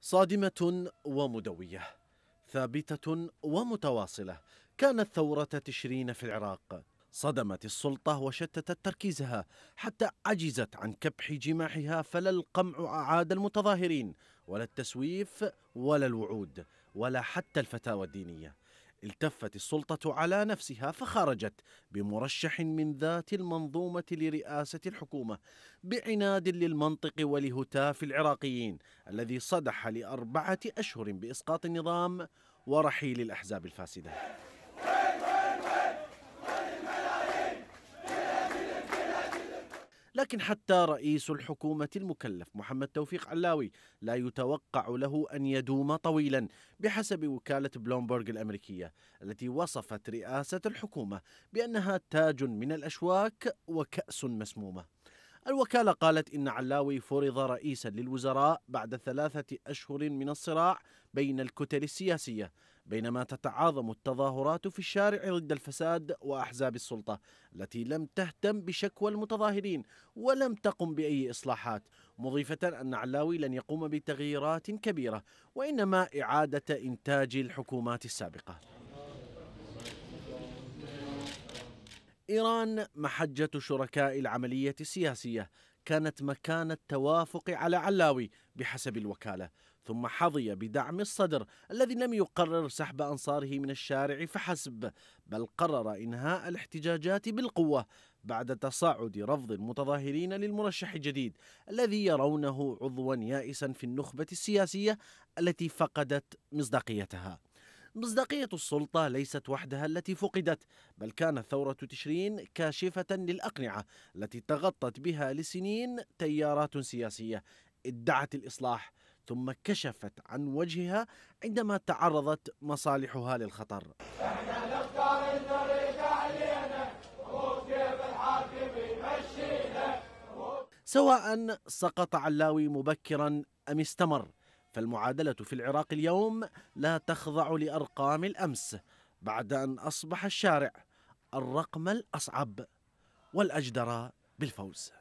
صادمة ومدوية ثابتة ومتواصلة كانت ثورة تشرين في العراق صدمت السلطة وشتتت تركيزها حتى عجزت عن كبح جماحها فلا القمع أعاد المتظاهرين ولا التسويف ولا الوعود ولا حتى الفتاوى الدينية التفت السلطة على نفسها فخرجت بمرشح من ذات المنظومة لرئاسة الحكومة بعناد للمنطق ولهتاف العراقيين الذي صدح لأربعة أشهر بإسقاط النظام ورحيل الأحزاب الفاسدة لكن حتى رئيس الحكومة المكلف محمد توفيق علاوي لا يتوقع له أن يدوم طويلا بحسب وكالة بلومبرغ الأمريكية التي وصفت رئاسة الحكومة بأنها تاج من الأشواك وكأس مسمومة الوكالة قالت إن علاوي فرض رئيسا للوزراء بعد ثلاثة أشهر من الصراع بين الكتل السياسية بينما تتعاظم التظاهرات في الشارع ضد الفساد واحزاب السلطه التي لم تهتم بشكوى المتظاهرين ولم تقم باي اصلاحات مضيفه ان علاوي لن يقوم بتغييرات كبيره وانما اعاده انتاج الحكومات السابقه إيران محجة شركاء العملية السياسية كانت مكان التوافق على علاوي بحسب الوكالة ثم حظي بدعم الصدر الذي لم يقرر سحب أنصاره من الشارع فحسب بل قرر إنهاء الاحتجاجات بالقوة بعد تصاعد رفض المتظاهرين للمرشح الجديد الذي يرونه عضوا يائسا في النخبة السياسية التي فقدت مصداقيتها مصداقية السلطة ليست وحدها التي فقدت بل كانت ثورة تشرين كاشفة للأقنعة التي تغطت بها لسنين تيارات سياسية ادعت الإصلاح ثم كشفت عن وجهها عندما تعرضت مصالحها للخطر سواء سقط علاوي مبكرا أم استمر فالمعادلة في العراق اليوم لا تخضع لأرقام الأمس بعد أن أصبح الشارع الرقم الأصعب والأجدر بالفوز